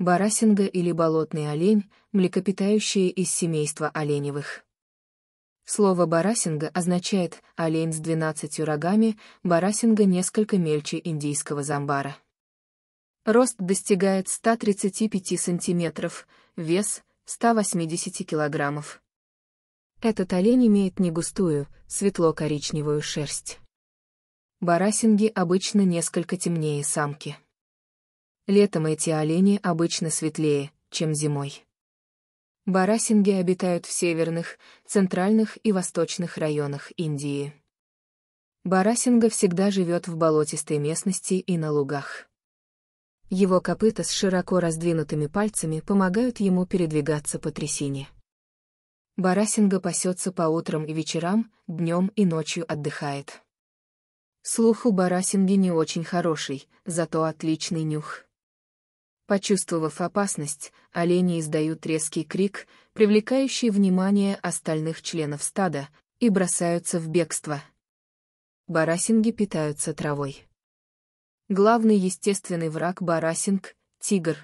барасинга или болотный олень, млекопитающие из семейства оленевых. Слово «барасинга» означает «олень с двенадцатью рогами», барасинга несколько мельче индийского замбара. Рост достигает 135 сантиметров, вес — 180 килограммов. Этот олень имеет негустую, светло-коричневую шерсть. Барасинги обычно несколько темнее самки. Летом эти олени обычно светлее, чем зимой. Барасинги обитают в северных, центральных и восточных районах Индии. Барасинга всегда живет в болотистой местности и на лугах. Его копыта с широко раздвинутыми пальцами помогают ему передвигаться по трясине. Барасинга пасется по утрам и вечерам, днем и ночью отдыхает. Слух у Барасинги не очень хороший, зато отличный нюх. Почувствовав опасность, олени издают резкий крик, привлекающий внимание остальных членов стада, и бросаются в бегство. Барасинги питаются травой. Главный естественный враг барасинг — тигр.